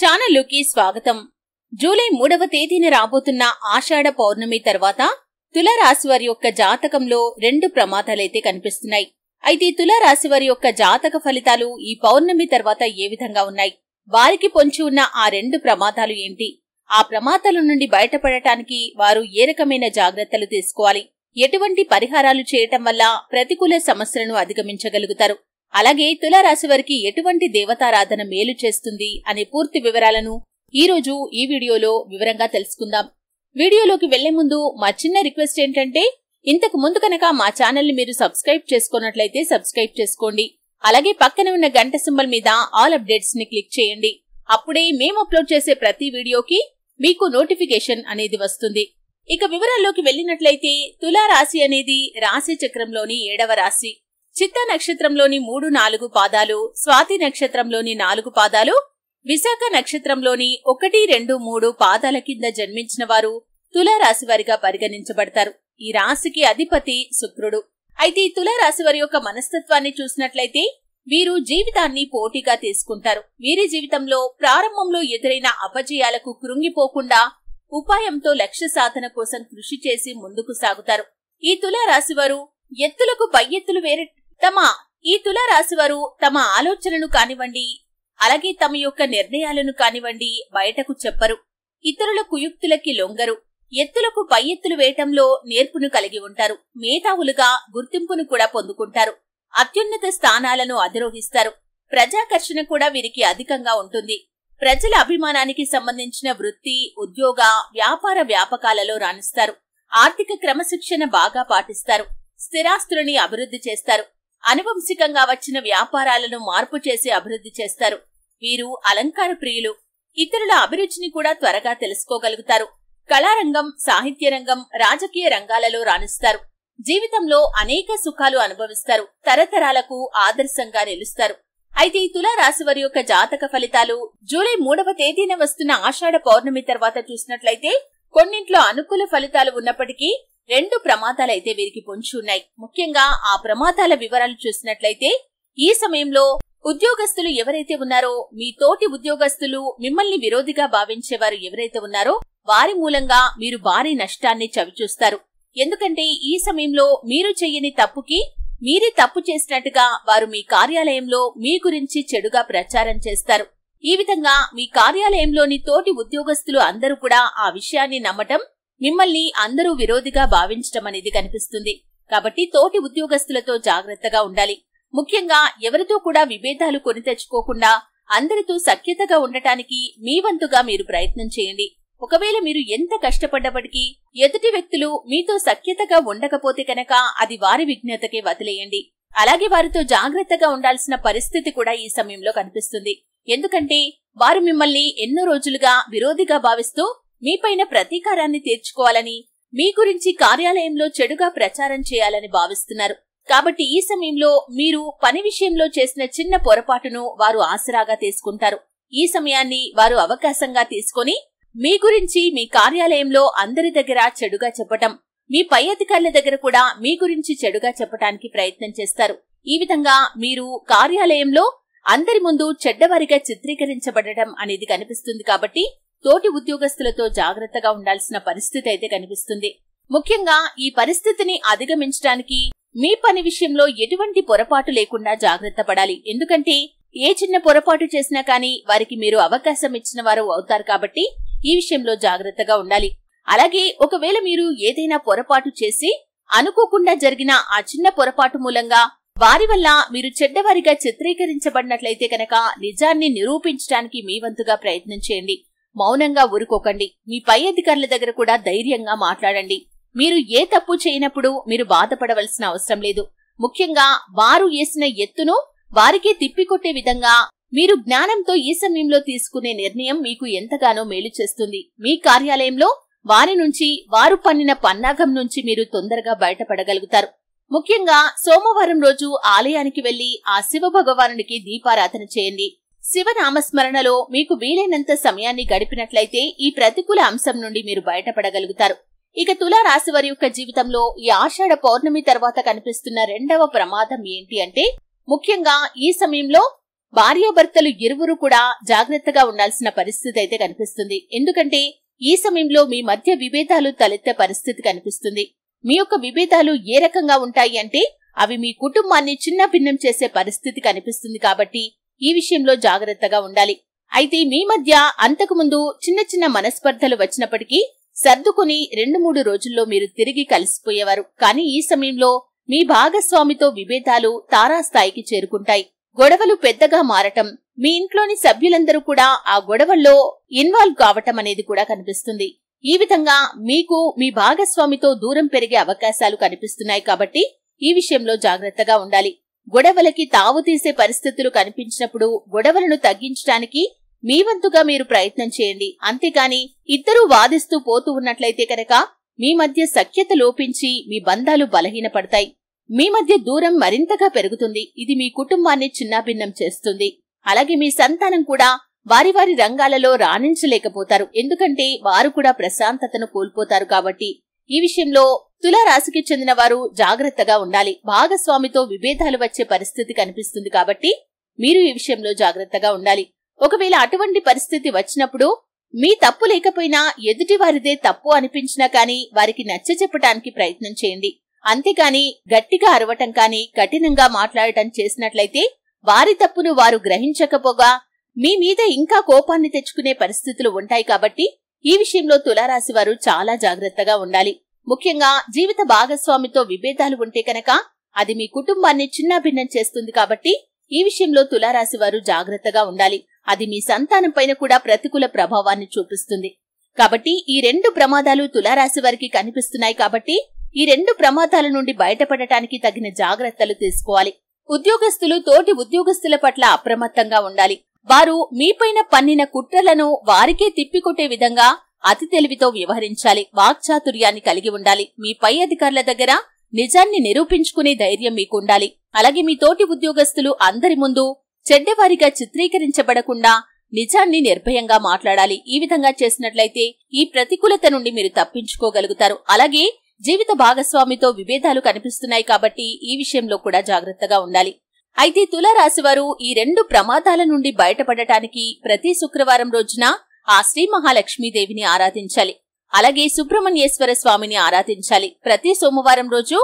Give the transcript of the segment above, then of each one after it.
ఛానల్లోకి స్వాగతం జూలై మూడవ తేదీన రాబోతున్న ఆషాఢ పౌర్ణమి తర్వాత తులరాశి వారి యొక్క జాతకంలో రెండు ప్రమాదాలైతే కనిపిస్తున్నాయి అయితే తులరాశి వారి యొక్క జాతక ఫలితాలు ఈ పౌర్ణమి తర్వాత ఏ విధంగా ఉన్నాయి వారికి పొంచి ఉన్న ఆ రెండు ప్రమాదాలు ఏంటి ఆ ప్రమాదాల నుండి బయటపడటానికి వారు ఏ రకమైన జాగ్రత్తలు తీసుకోవాలి ఎటువంటి పరిహారాలు చేయటం వల్ల ప్రతికూల సమస్యలను అధిగమించగలుగుతారు అలాగే తులారాశి వారికి ఎటువంటి దేవతారాధన మేలు చేస్తుంది అనే పూర్తి వివరాలను ఈరోజు ఈ వీడియోలో వివరంగా తెలుసుకుందాం వీడియోలోకి వెళ్లే ముందు మా చిన్న రిక్వెస్ట్ ఏంటంటే ఇంతకు ముందు కనుక మా ని మీరు సబ్స్క్రైబ్ చేసుకున్నట్లయితే సబ్స్క్రైబ్ చేసుకోండి అలాగే పక్కన ఉన్న గంట సింబల్ మీద ఆల్ అప్డేట్స్ ని క్లిక్ చేయండి అప్పుడే మేము అప్లోడ్ చేసే ప్రతి వీడియోకి మీకు నోటిఫికేషన్ అనేది వస్తుంది ఇక వివరాల్లోకి వెళ్ళినట్లయితే తులా రాశి అనేది రాశి చక్రంలోని ఏడవ రాశి చిత్త నక్షత్రంలోని మూడు నాలుగు పాదాలు స్వాతి నక్షత్రంలోని నాలుగు పాదాలు విశాఖ నక్షత్రంలోని ఒకటి రెండు మూడు పాదాల కింద జన్మించిన వారు తులారాశి వారిగా పరిగణించబడతారు ఈ రాశికి అధిపతి శుక్రుడు అయితే ఈ తులారాశి వారి యొక్క మనస్తత్వాన్ని చూసినట్లయితే వీరు జీవితాన్ని పోటీగా తీసుకుంటారు వీరి జీవితంలో ప్రారంభంలో ఎదురైన అపజయాలకు కృంగిపోకుండా ఉపాయంతో లక్ష్య సాధన కోసం కృషి చేసి ముందుకు సాగుతారు ఈ తులారాశి వారు ఎత్తులకు పై ఎత్తులు వేరే తమ ఈ తులారాశి వారు తమ ఆలోచనను కానివ్వండి అలాగే తమ యొక్క నిర్ణయాలను కానివ్వండి బయటకు చెప్పరు ఇతరుల కుయుక్తులకి లొంగరు ఎత్తులకు పై ఎత్తులు వేయటంలో నేర్పును కలిగి ఉంటారు మేధావులుగా గుర్తింపును కూడా పొందుకుంటారు అత్యున్నత స్థానాలను అధిరోహిస్తారు ప్రజాకర్షణ కూడా వీరికి అధికంగా ఉంటుంది ప్రజల అభిమానానికి సంబంధించిన వృత్తి ఉద్యోగ వ్యాపార వ్యాపకాలలో రాణిస్తారు ఆర్థిక క్రమశిక్షణ బాగా పాటిస్తారు స్థిరాస్తులని అభివృద్ధి చేస్తారు అనువంశికంగా వచ్చిన వ్యాపారాలను మార్పు చేసి అభివృద్ధి చేస్తారు వీరు అలంకార ప్రియులు ఇతరుల అభిరుచిని కూడా త్వరగా తెలుసుకోగలుగుతారు కళారంగం సాహిత్య రంగం రాజకీయ రంగాలలో రాణిస్తారు జీవితంలో అనేక సుఖాలు అనుభవిస్తారు తరతరాలకు ఆదర్శంగా నిలుస్తారు అయితే ఈ తులారాశి వారి యొక్క జాతక ఫలితాలు జూలై మూడవ తేదీన వస్తున్న ఆషాఢ పౌర్ణమి తర్వాత చూసినట్లయితే కొన్నింట్లో అనుకూల ఫలితాలు ఉన్నప్పటికీ రెండు ప్రమాదాలైతే వీరికి ఉన్నాయి ముఖ్యంగా ఆ ప్రమాదాల వివరాలు చూసినట్లయితే ఈ సమయంలో ఉద్యోగస్తులు ఎవరైతే ఉన్నారో మీ తోటి ఉద్యోగస్తులు మిమ్మల్ని విరోధిగా భావించేవారు ఎవరైతే ఉన్నారో వారి మూలంగా మీరు భారీ నష్టాన్ని చవిచూస్తారు ఎందుకంటే ఈ సమయంలో మీరు చెయ్యని తప్పుకి మీరే తప్పు చేసినట్టుగా వారు మీ కార్యాలయంలో మీ గురించి చెడుగా ప్రచారం చేస్తారు ఈ విధంగా మీ కార్యాలయంలోని తోటి ఉద్యోగస్తులు అందరూ కూడా ఆ విషయాన్ని నమ్మటం మిమ్మల్ని అందరూ విరోధిగా భావించటం అనేది కనిపిస్తుంది కాబట్టి తోటి ఉద్యోగస్తులతో జాగ్రత్తగా ఉండాలి ముఖ్యంగా ఎవరితో కూడా విభేదాలు కొని తెచ్చుకోకుండా అందరితో సఖ్యతగా ఉండటానికి మీ వంతుగా మీరు ప్రయత్నం చేయండి ఒకవేళ మీరు ఎంత కష్టపడ్డప్పటికీ ఎదుటి వ్యక్తులు మీతో సఖ్యతగా ఉండకపోతే కనుక అది వారి విజ్ఞతకే వదిలేయండి అలాగే వారితో జాగ్రత్తగా ఉండాల్సిన పరిస్థితి కూడా ఈ సమయంలో కనిపిస్తుంది ఎందుకంటే వారు మిమ్మల్ని ఎన్నో రోజులుగా విరోధిగా భావిస్తూ మీపైన ప్రతీకారాన్ని తీర్చుకోవాలని మీ గురించి కార్యాలయంలో చెడుగా ప్రచారం చేయాలని భావిస్తున్నారు కాబట్టి ఈ సమయంలో మీరు పని విషయంలో చేసిన చిన్న పొరపాటును వారు ఆసరాగా తీసుకుంటారు ఈ సమయాన్ని వారు అవకాశంగా తీసుకొని మీ గురించి మీ కార్యాలయంలో అందరి దగ్గర చెడుగా చెప్పటం మీ పై అధికారుల దగ్గర కూడా మీ గురించి చెడుగా చెప్పటానికి ప్రయత్నం చేస్తారు ఈ విధంగా మీరు కార్యాలయంలో అందరి ముందు చెడ్డవారిగా చిత్రీకరించబడటం అనేది కనిపిస్తుంది కాబట్టి తోటి ఉద్యోగస్తులతో జాగ్రత్తగా ఉండాల్సిన పరిస్థితి అయితే కనిపిస్తుంది ముఖ్యంగా ఈ పరిస్థితిని అధిగమించడానికి మీ పని విషయంలో ఎటువంటి పొరపాటు లేకుండా జాగ్రత్త పడాలి ఎందుకంటే ఏ చిన్న పొరపాటు చేసినా కానీ వారికి మీరు అవకాశం ఇచ్చిన వారు అవుతారు కాబట్టి ఈ విషయంలో జాగ్రత్తగా ఉండాలి అలాగే ఒకవేళ మీరు ఏదైనా పొరపాటు చేసి అనుకోకుండా జరిగిన ఆ చిన్న పొరపాటు మూలంగా వారి వల్ల మీరు చెడ్డవారిగా చిత్రీకరించబడినట్లయితే కనుక నిజాన్ని నిరూపించడానికి మీ వంతుగా ప్రయత్నం చేయండి మౌనంగా ఊరుకోకండి మీ పై అధికారుల దగ్గర కూడా ధైర్యంగా మాట్లాడండి మీరు ఏ తప్పు చేయనప్పుడు మీరు బాధపడవలసిన అవసరం లేదు ముఖ్యంగా వారు వేసిన ఎత్తును వారికే తిప్పికొట్టే విధంగా మీరు జ్ఞానంతో ఈ సమయంలో తీసుకునే నిర్ణయం మీకు ఎంతగానో మేలు చేస్తుంది మీ కార్యాలయంలో వారి నుంచి వారు పన్నిన పన్నాగం నుంచి మీరు తొందరగా బయటపడగలుగుతారు ముఖ్యంగా సోమవారం రోజు ఆలయానికి వెళ్లి ఆ శివ భగవానుడికి దీపారాధన చేయండి శివనామస్మరణలో మీకు వీలైనంత సమయాన్ని గడిపినట్లయితే ఈ ప్రతికూల అంశం నుండి మీరు బయటపడగలుగుతారు ఇక తులారాశి వారి యొక్క జీవితంలో ఈ ఆషాఢ పౌర్ణమి తర్వాత కనిపిస్తున్న రెండవ ప్రమాదం ఏంటి అంటే ముఖ్యంగా ఈ సమయంలో భార్యాభర్తలు ఇరువురు కూడా జాగ్రత్తగా ఉండాల్సిన పరిస్థితి అయితే కనిపిస్తుంది ఎందుకంటే ఈ సమయంలో మీ మధ్య విభేదాలు తలెత్తే పరిస్థితి కనిపిస్తుంది మీ యొక్క విభేదాలు ఏ రకంగా ఉంటాయి అంటే అవి మీ కుటుంబాన్ని చిన్న భిన్నం చేసే పరిస్థితి కనిపిస్తుంది కాబట్టి ఈ విషయంలో జాగ్రత్తగా ఉండాలి అయితే మీ మధ్య అంతకుముందు చిన్న చిన్న మనస్పర్ధలు వచ్చినప్పటికీ సర్దుకుని రెండు మూడు రోజుల్లో మీరు తిరిగి కలిసిపోయేవారు కానీ ఈ సమయంలో మీ భాగస్వామితో విభేదాలు తారాస్థాయికి చేరుకుంటాయి గొడవలు పెద్దగా మారటం మీ ఇంట్లోని సభ్యులందరూ కూడా ఆ గొడవల్లో ఇన్వాల్వ్ కావటం అనేది కూడా కనిపిస్తుంది ఈ విధంగా మీకు మీ భాగస్వామితో దూరం పెరిగే అవకాశాలు కనిపిస్తున్నాయి కాబట్టి ఈ విషయంలో జాగ్రత్తగా ఉండాలి గొడవలకి తావు తీసే పరిస్థితులు కనిపించినప్పుడు గొడవలను తగ్గించడానికి మీ వంతుగా మీరు ప్రయత్నం చేయండి అంతేకాని ఇద్దరూ వాదిస్తూ పోతూ ఉన్నట్లయితే కనుక మీ మధ్య సఖ్యత లోపించి మీ బంధాలు బలహీనపడతాయి మీ మధ్య దూరం మరింతగా పెరుగుతుంది ఇది మీ కుటుంబాన్ని చిన్నాభిన్నం చేస్తుంది అలాగే మీ సంతానం కూడా వారి వారి రంగాలలో రాణించలేకపోతారు ఎందుకంటే వారు కూడా ప్రశాంతతను కోల్పోతారు కాబట్టి ఈ విషయంలో తులారాశికి చెందిన వారు జాగ్రత్తగా ఉండాలి భాగస్వామితో విభేదాలు వచ్చే పరిస్థితి కనిపిస్తుంది కాబట్టి మీరు ఈ విషయంలో జాగ్రత్తగా ఉండాలి ఒకవేళ అటువంటి పరిస్థితి వచ్చినప్పుడు మీ తప్పు లేకపోయినా ఎదుటి వారిదే తప్పు అనిపించినా కానీ వారికి నచ్చ చెప్పటానికి ప్రయత్నం చేయండి అంతేకాని గట్టిగా అరవటం కానీ కఠినంగా మాట్లాడటం చేసినట్లయితే వారి తప్పును వారు గ్రహించకపోగా మీ మీద ఇంకా కోపాన్ని తెచ్చుకునే పరిస్థితులు ఉంటాయి కాబట్టి ఈ విషయంలో తులారాశి వారు చాలా జాగ్రత్తగా ఉండాలి ముఖ్యంగా జీవిత భాగస్వామితో విభేదాలు ఉంటే కనుక అది మీ కుటుంబాన్ని చిన్నాభిన్నం చేస్తుంది కాబట్టి ఈ విషయంలో తులారాశి వారు జాగ్రత్తగా ఉండాలి అది మీ సంతానం పైన కూడా ప్రతికూల ప్రభావాన్ని చూపిస్తుంది కాబట్టి ఈ రెండు ప్రమాదాలు తులారాశి వారికి కనిపిస్తున్నాయి కాబట్టి ఈ రెండు ప్రమాదాల నుండి బయటపడటానికి తగిన జాగ్రత్తలు తీసుకోవాలి ఉద్యోగస్తులు తోటి ఉద్యోగస్తుల పట్ల అప్రమత్తంగా ఉండాలి వారు మీపైన పన్నిన కుట్రలను వారికే తిప్పికొట్టే విధంగా అతి తెలివితో వ్యవహరించాలి వాక్చాతుర్యాన్ని కలిగి ఉండాలి మీ పై అధికారుల దగ్గర నిజాన్ని నిరూపించుకునే ధైర్యం మీకుండాలి అలాగే మీ తోటి ఉద్యోగస్తులు అందరి ముందు చెడ్డవారిగా చిత్రీకరించబడకుండా నిజాన్ని నిర్భయంగా మాట్లాడాలి ఈ విధంగా చేసినట్లయితే ఈ ప్రతికూలత నుండి మీరు తప్పించుకోగలుగుతారు అలాగే జీవిత భాగస్వామితో విభేదాలు కనిపిస్తున్నాయి కాబట్టి ఈ విషయంలో కూడా జాగ్రత్తగా ఉండాలి అయితే తులారాశివారు ఈ రెండు ప్రమాదాల నుండి బయటపడటానికి ప్రతి శుక్రవారం రోజున ఆ శ్రీ మహాలక్ష్మీదేవిని ఆరాధించాలి అలాగే సుబ్రహ్మణ్యేశ్వర స్వామిని ఆరాధించాలి ప్రతి సోమవారం రోజు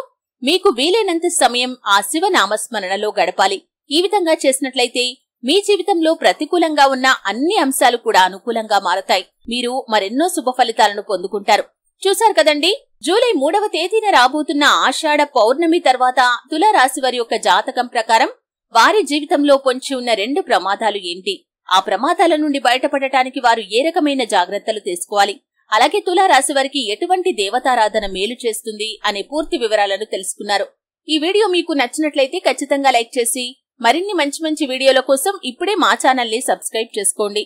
మీకు వీలైనంత సమయం ఆ శివ నామస్మరణలో గడపాలి ఈ విధంగా చేసినట్లయితే మీ జీవితంలో ప్రతికూలంగా ఉన్న అన్ని అంశాలు కూడా అనుకూలంగా మారతాయి మీరు మరెన్నో శుభ ఫలితాలను పొందుకుంటారు చూశారు కదండి జూలై మూడవ తేదీన రాబోతున్న ఆషాఢ పౌర్ణమి తర్వాత తులారాశి వారి యొక్క జాతకం ప్రకారం వారి జీవితంలో పొంచి ఉన్న రెండు ప్రమాదాలు ఏంటి ఆ ప్రమాదాల నుండి బయటపడటానికి వారు ఏ రకమైన జాగ్రత్తలు తీసుకోవాలి అలాగే తులారాశి వారికి ఎటువంటి దేవతారాధన మేలు చేస్తుంది అనే పూర్తి వివరాలను తెలుసుకున్నారు ఈ వీడియో మీకు నచ్చినట్లయితే ఖచ్చితంగా లైక్ చేసి మరిన్ని మంచి మంచి వీడియోల కోసం ఇప్పుడే మా ఛానల్ని సబ్స్క్రైబ్ చేసుకోండి